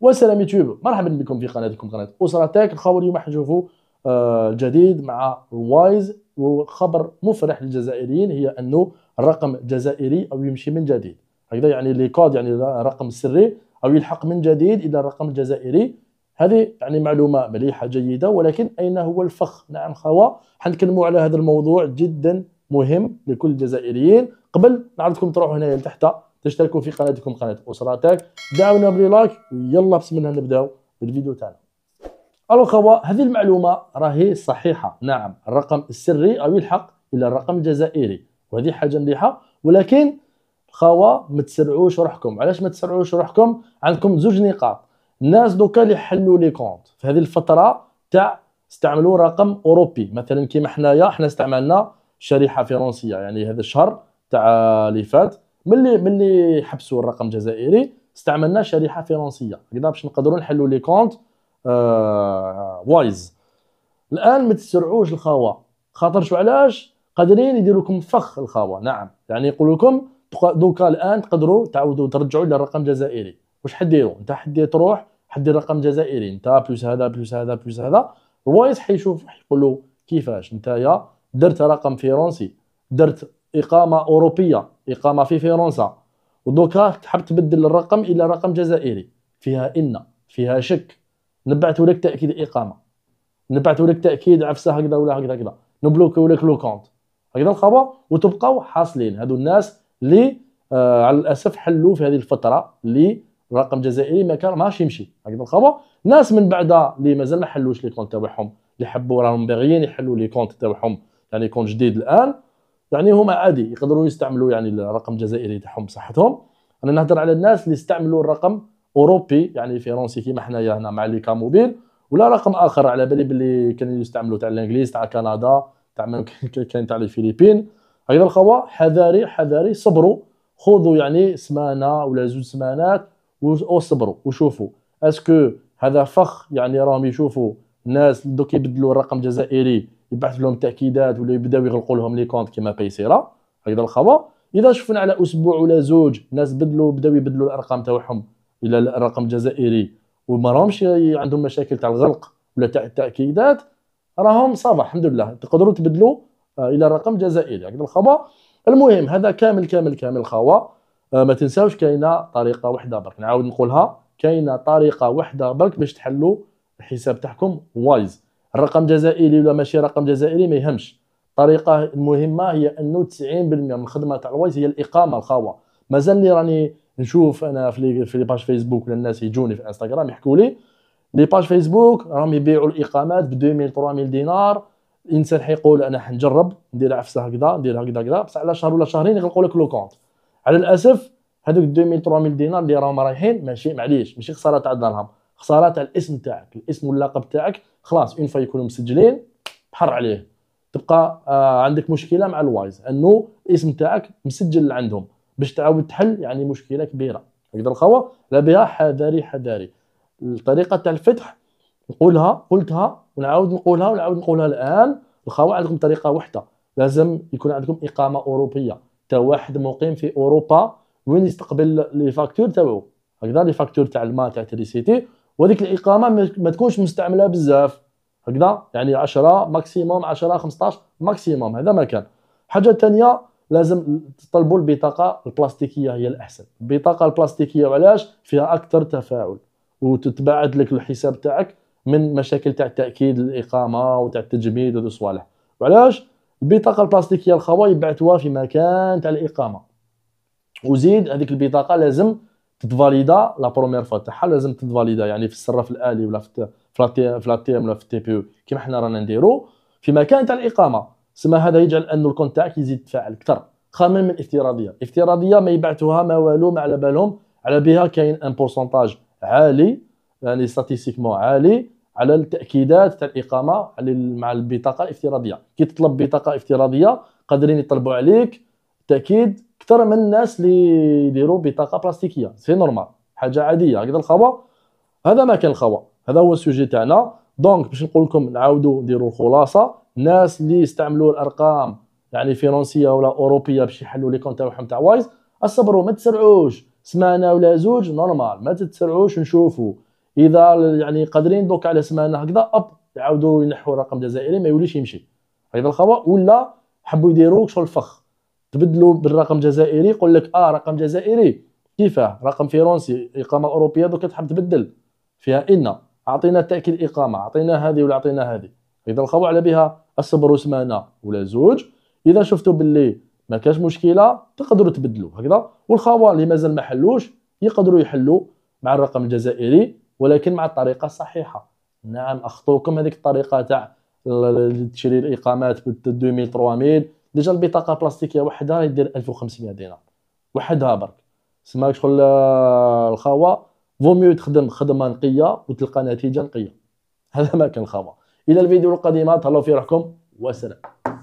وسلام يوتيوب مرحبا بكم في قناتكم قناه اسره تاك الخبر اليوم نشوفوا الجديد آه، مع الوايز وخبر مفرح للجزائريين هي انه الرقم الجزائري او يمشي من جديد هكذا يعني لي كود يعني رقم سري او يلحق من جديد الى الرقم الجزائري هذه يعني معلومه مليحه جيده ولكن اين هو الفخ نعم خوا حنتكلموا على هذا الموضوع جدا مهم لكل الجزائريين قبل نعرضكم تروحوا هنايا لتحت تشتركوا في قناتكم قناه اسرتك دعونا بلايك يلا بسم الله نبداو بالفيديو تاعنا الو خوا هذه المعلومه راهي صحيحه نعم الرقم السري او يلحق الى الرقم الجزائري وهذه حاجه مليحه ولكن خوا ما تسرعوش روحكم علاش ما تسرعوش روحكم عندكم زوج نقاط الناس دوكا اللي حلوا لي كونت في هذه الفتره تاع استعملوا رقم اوروبي مثلا كيما حنايا حنا استعملنا شريحه فرنسيه يعني هذا الشهر تاع اللي فات ملي ملي حبسوا الرقم الجزائري استعملنا شريحه فرنسيه هكذا باش نقدروا نحلوا لي كونت آه وايز الان ما تسرعوش الخوا خاطرش علاش قادرين يديروا لكم فخ الخوا نعم يعني يقول لكم دوكا الان تقدروا تعاودوا ترجعوا للرقم الجزائري واش حديروا انت حدي تروح حدي الرقم الجزائري انت بلوس هذا بلوس هذا بلوس هذا الوايز حيشوف حيقول له كيفاش انت يا درت رقم فرنسي درت اقامه اوروبيه اقامه في فرنسا ودوكا تحب تبدل الرقم الى رقم جزائري فيها ان فيها شك نبعث لك تاكيد اقامه نبعث لك تاكيد عفسه هكذا ولا هكذا هكذا نبلوك لك لو كونت هكذا الخبر وتبقاو حاصلين هذو الناس اللي آه على الاسف حلوا في هذه الفتره اللي رقم جزائري ما كان ماشي يمشي هكذا الخبر ناس من بعد اللي مازال ما حلوش لي كونت تاعهم اللي حبوا راهم باغيين يحلوا لي كونت تاعهم يعني كونت جديد الان يعني هما عادي يقدروا يستعملوا يعني الرقم الجزائري تاعهم بصحتهم انا نهضر على الناس اللي يستعملوا الرقم اوروبي يعني فرنسي كيما حنايا هنا مع لي كاموبيل ولا رقم اخر على بالي باللي كانوا يستعملوا تاع الانجليز تاع كندا تاع كاين تاع الفلبين هكذا الخوا حذاري حذاري صبروا خذوا يعني سمانه ولا زوج سمانات وصبروا وشوفوا اسكو هذا فخ يعني راهم يشوفوا ناس دوك يبدلوا الرقم الجزائري يبعث لهم تاكيدات ولا يبداو يغلقوا لهم لي كونت كيما بيسيرا هكذا الخبر اذا شفنا على اسبوع ولا زوج ناس بدلوا بداو يبدلوا الارقام تاعهم الى الرقم الجزائري وما راهمش عندهم مشاكل تاع الغلق ولا تاع التاكيدات راهم صافا الحمد لله تقدروا تبدلوا آه، الى الرقم الجزائري هكذا الخبر المهم هذا كامل كامل كامل خوا آه، ما تنساوش كاينه طريقه واحده برك نعاود نقولها كاينه طريقه واحده برك باش تحلوا الحساب تاعكم وايز الرقم جزائري ولا ماشي رقم جزائري ما يهمش الطريقه المهمه هي انه 90% من الخدمه تاع الوايز هي الاقامه الخاوه مازالني راني نشوف انا في لي في لي باج فيسبوك ولا الناس يجوني في انستغرام يحكوا لي لي باج فيسبوك راهم يبيعوا الاقامات ب 2000 3000 دينار الانسان حيقول انا حنجرب ندير عفسه هكذا ندير هكذا هكذا بصح على شهر ولا شهرين يغلقوا لك لو كونت على الاسف هذوك 2000 3000 دينار اللي راهم رايحين ماشي معليش ماشي خساره تاع الدرهم خساره تاع الاسم تاعك الاسم واللقب تاعك خلاص اون فوا يكونوا مسجلين بحر عليه تبقى آه عندك مشكله مع الوايز انه الاسم تاعك مسجل عندهم باش تعاود تحل يعني مشكله كبيره هكذا الخوا لا بها حذاري حذاري الطريقه تاع الفتح نقولها قلتها ونعاود نقولها ونعاود نقولها الان الخوا عندكم طريقه واحده لازم يكون عندكم اقامه اوروبيه تا واحد مقيم في اوروبا وين يستقبل لي فاكتور تاعو هكذا لي فاكتور تاع الماء تاع تريسيتي وهذيك الاقامه ما تكونش مستعمله بزاف هكذا يعني 10 ماكسيموم 10 15 ماكسيموم هذا ما كان حاجه ثانيه لازم تطلبوا البطاقه البلاستيكيه هي الاحسن البطاقه البلاستيكيه وعلاش فيها اكثر تفاعل وتتباعد لك الحساب تاعك من مشاكل تاع تاكيد الاقامه وتاع التجميد والصوالح وعلاش البطاقه البلاستيكيه الخوا يبعثوها في مكان تاع الاقامه وزيد هذيك البطاقه لازم تتفاليدا لا بروميير فوا تاعها لازم تتفاليدا يعني في الصراف الالي ولا في في لا تي ام ولا في التي بي او كيما حنا رانا نديرو في مكان تاع الاقامه سما هذا يجعل انه الكونت تاعك يزيد تفاعل اكثر خامل من افتراضيه افتراضيه ما يبعثوها ما والو ما على بالهم على بها كاين ان بورسونتاج عالي يعني ستاتيستيكمون عالي على التاكيدات تاع الاقامه مع البطاقه الافتراضيه كي تطلب بطاقه افتراضيه قادرين يطلبوا عليك تاكيد اكثر من الناس اللي يديروا بطاقه بلاستيكيه سي نورمال حاجه عاديه هكذا الخوا هذا ما كان الخوا هذا هو السوجي تاعنا دونك باش نقول لكم نعاودوا نديروا الخلاصه الناس اللي يستعملوا الارقام يعني فرنسيه ولا اوروبيه باش يحلوا لي كونت تاعهم تاع وايز اصبروا ما تسرعوش سمانه ولا زوج نورمال ما تسرعوش نشوفوا اذا يعني قادرين دوك على سمانه هكذا اب يعاودوا ينحوا الرقم الجزائري ما يوليش يمشي هكذا الخوا ولا حبوا يديروا شغل الفخ تبدلو بالرقم الجزائري يقول لك اه رقم جزائري كيفاه رقم فرنسي اقامه اوروبيه دوك تحب تبدل فيها ان اعطينا تاكيد اقامه اعطينا هذه ولا اعطينا هذه اذا لقاو على بها الصبر وسمانه ولا زوج اذا شفتوا باللي ما كاش مشكله تقدروا تبدلوا هكذا والخوال اللي مازال ما حلوش يقدروا يحلوا مع الرقم الجزائري ولكن مع الطريقه الصحيحه نعم اخطوكم هذيك الطريقه تاع تشري الاقامات ب 2000 3000 ديجا البطاقه بلاستيكيه وحدها يدير 1500 دينار وحدها برك سما شغل الخوا فو ميو تخدم خدمه نقيه وتلقى نتيجه نقيه هذا ما كان الخوا الى الفيديو القادمه تهلاو في روحكم وسلام